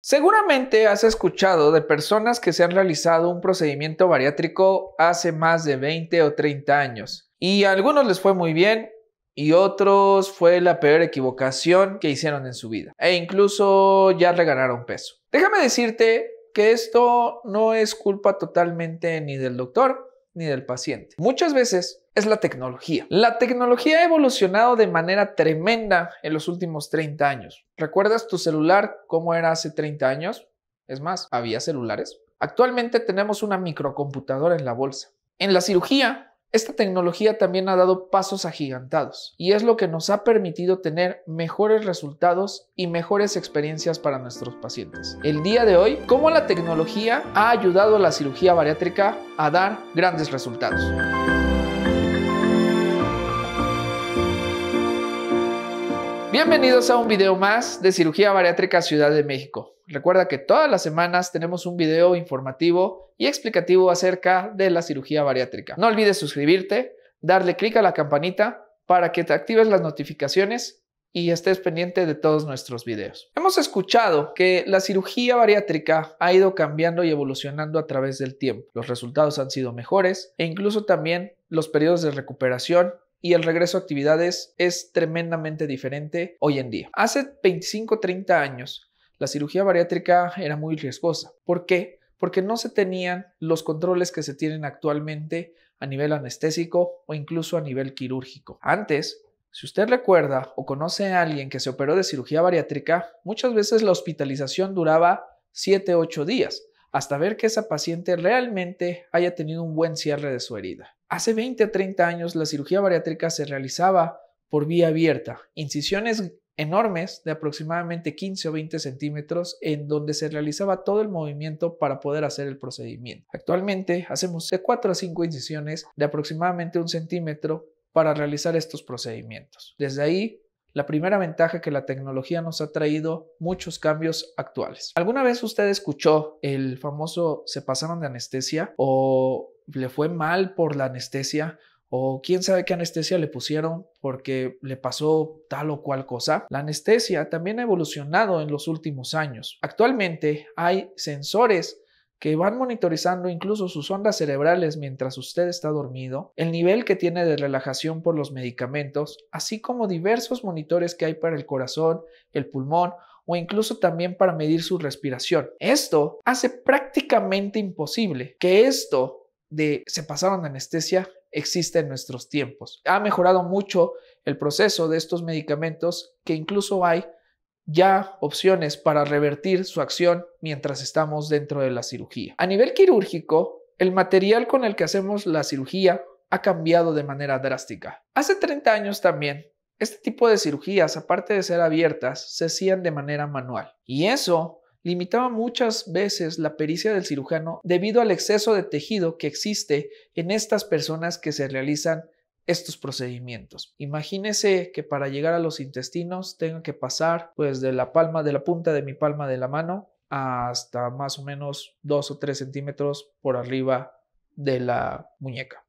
Seguramente has escuchado de personas que se han realizado un procedimiento bariátrico hace más de 20 o 30 años y a algunos les fue muy bien y otros fue la peor equivocación que hicieron en su vida e incluso ya regalaron peso. Déjame decirte que esto no es culpa totalmente ni del doctor ni del paciente. Muchas veces es la tecnología. La tecnología ha evolucionado de manera tremenda en los últimos 30 años. ¿Recuerdas tu celular cómo era hace 30 años? Es más, había celulares. Actualmente tenemos una microcomputadora en la bolsa. En la cirugía esta tecnología también ha dado pasos agigantados y es lo que nos ha permitido tener mejores resultados y mejores experiencias para nuestros pacientes. El día de hoy, cómo la tecnología ha ayudado a la cirugía bariátrica a dar grandes resultados. Bienvenidos a un video más de Cirugía Bariátrica Ciudad de México. Recuerda que todas las semanas tenemos un video informativo y explicativo acerca de la cirugía bariátrica. No olvides suscribirte, darle clic a la campanita para que te actives las notificaciones y estés pendiente de todos nuestros videos. Hemos escuchado que la cirugía bariátrica ha ido cambiando y evolucionando a través del tiempo. Los resultados han sido mejores e incluso también los periodos de recuperación y el regreso a actividades es tremendamente diferente hoy en día. Hace 25, 30 años, la cirugía bariátrica era muy riesgosa. ¿Por qué? Porque no se tenían los controles que se tienen actualmente a nivel anestésico o incluso a nivel quirúrgico. Antes, si usted recuerda o conoce a alguien que se operó de cirugía bariátrica, muchas veces la hospitalización duraba 7, 8 días hasta ver que esa paciente realmente haya tenido un buen cierre de su herida. Hace 20 a 30 años la cirugía bariátrica se realizaba por vía abierta, incisiones enormes de aproximadamente 15 o 20 centímetros en donde se realizaba todo el movimiento para poder hacer el procedimiento. Actualmente hacemos de 4 a 5 incisiones de aproximadamente un centímetro para realizar estos procedimientos. Desde ahí, la primera ventaja que la tecnología nos ha traído muchos cambios actuales. ¿Alguna vez usted escuchó el famoso se pasaron de anestesia o le fue mal por la anestesia o quién sabe qué anestesia le pusieron porque le pasó tal o cual cosa. La anestesia también ha evolucionado en los últimos años. Actualmente hay sensores que van monitorizando incluso sus ondas cerebrales mientras usted está dormido, el nivel que tiene de relajación por los medicamentos, así como diversos monitores que hay para el corazón, el pulmón o incluso también para medir su respiración. Esto hace prácticamente imposible que esto de se pasaron anestesia existe en nuestros tiempos. Ha mejorado mucho el proceso de estos medicamentos que incluso hay ya opciones para revertir su acción mientras estamos dentro de la cirugía. A nivel quirúrgico, el material con el que hacemos la cirugía ha cambiado de manera drástica. Hace 30 años también, este tipo de cirugías, aparte de ser abiertas, se hacían de manera manual. Y eso limitaba muchas veces la pericia del cirujano debido al exceso de tejido que existe en estas personas que se realizan estos procedimientos. Imagínese que para llegar a los intestinos tenga que pasar pues de la palma de la punta de mi palma de la mano hasta más o menos dos o tres centímetros por arriba de la muñeca.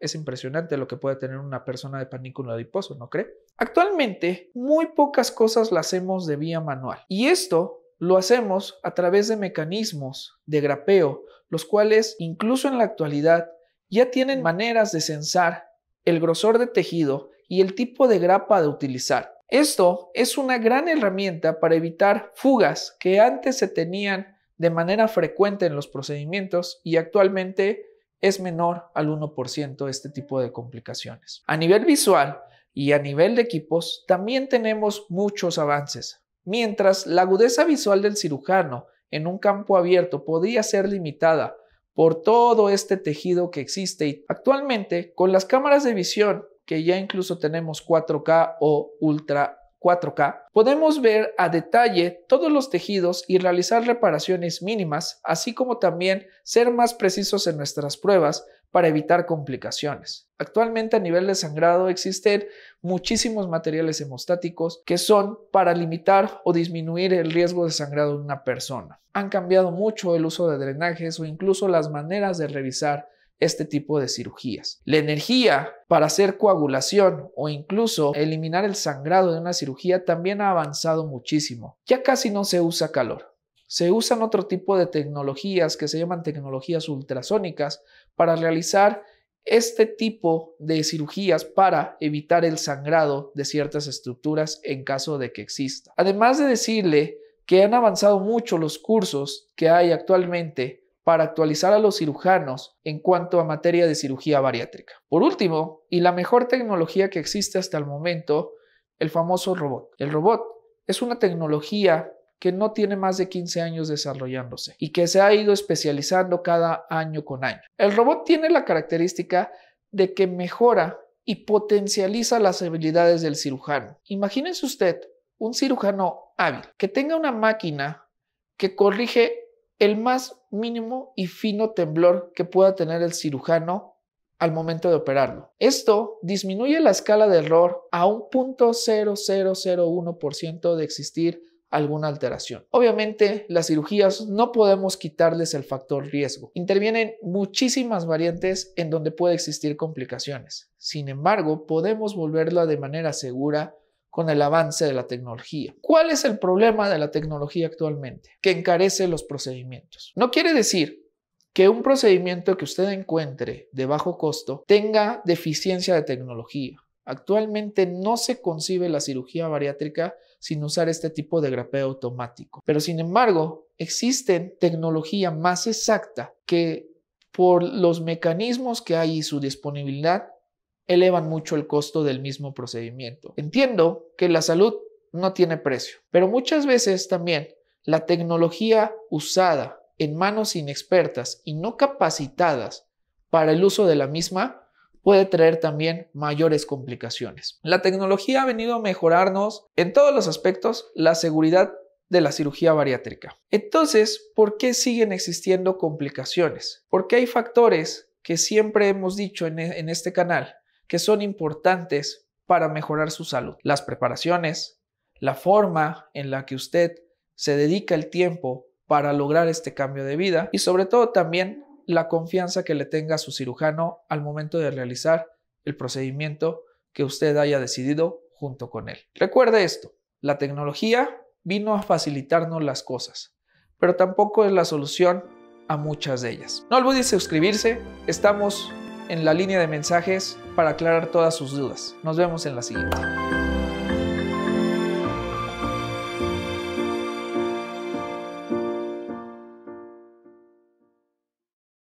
Es impresionante lo que puede tener una persona de panículo adiposo, ¿no cree? Actualmente, muy pocas cosas las hacemos de vía manual. Y esto lo hacemos a través de mecanismos de grapeo, los cuales incluso en la actualidad ya tienen maneras de censar el grosor de tejido y el tipo de grapa de utilizar. Esto es una gran herramienta para evitar fugas que antes se tenían de manera frecuente en los procedimientos y actualmente es menor al 1% este tipo de complicaciones. A nivel visual y a nivel de equipos, también tenemos muchos avances. Mientras la agudeza visual del cirujano en un campo abierto podría ser limitada por todo este tejido que existe y actualmente con las cámaras de visión que ya incluso tenemos 4K o Ultra 4K, podemos ver a detalle todos los tejidos y realizar reparaciones mínimas, así como también ser más precisos en nuestras pruebas para evitar complicaciones. Actualmente a nivel de sangrado existen muchísimos materiales hemostáticos que son para limitar o disminuir el riesgo de sangrado de una persona. Han cambiado mucho el uso de drenajes o incluso las maneras de revisar este tipo de cirugías. La energía para hacer coagulación o incluso eliminar el sangrado de una cirugía también ha avanzado muchísimo. Ya casi no se usa calor se usan otro tipo de tecnologías que se llaman tecnologías ultrasónicas para realizar este tipo de cirugías para evitar el sangrado de ciertas estructuras en caso de que exista. Además de decirle que han avanzado mucho los cursos que hay actualmente para actualizar a los cirujanos en cuanto a materia de cirugía bariátrica. Por último, y la mejor tecnología que existe hasta el momento, el famoso robot. El robot es una tecnología que no tiene más de 15 años desarrollándose y que se ha ido especializando cada año con año. El robot tiene la característica de que mejora y potencializa las habilidades del cirujano. Imagínense usted un cirujano hábil que tenga una máquina que corrige el más mínimo y fino temblor que pueda tener el cirujano al momento de operarlo. Esto disminuye la escala de error a un 0.0001% de existir alguna alteración. Obviamente, las cirugías no podemos quitarles el factor riesgo. Intervienen muchísimas variantes en donde puede existir complicaciones. Sin embargo, podemos volverla de manera segura con el avance de la tecnología. ¿Cuál es el problema de la tecnología actualmente? Que encarece los procedimientos. No quiere decir que un procedimiento que usted encuentre de bajo costo tenga deficiencia de tecnología. Actualmente no se concibe la cirugía bariátrica sin usar este tipo de grapeo automático. Pero sin embargo, existen tecnología más exacta que por los mecanismos que hay y su disponibilidad elevan mucho el costo del mismo procedimiento. Entiendo que la salud no tiene precio, pero muchas veces también la tecnología usada en manos inexpertas y no capacitadas para el uso de la misma puede traer también mayores complicaciones. La tecnología ha venido a mejorarnos en todos los aspectos la seguridad de la cirugía bariátrica. Entonces, ¿por qué siguen existiendo complicaciones? Porque hay factores que siempre hemos dicho en, e, este canal que son importantes para mejorar su salud. Las preparaciones, la forma en la que usted se dedica el tiempo para lograr este cambio de vida y sobre todo también la confianza que le tenga a su cirujano al momento de realizar el procedimiento que usted haya decidido junto con él. Recuerde esto, la tecnología vino a facilitarnos las cosas, pero tampoco es la solución a muchas de ellas. No olvide suscribirse, estamos en la línea de mensajes para aclarar todas sus dudas. Nos vemos en la siguiente.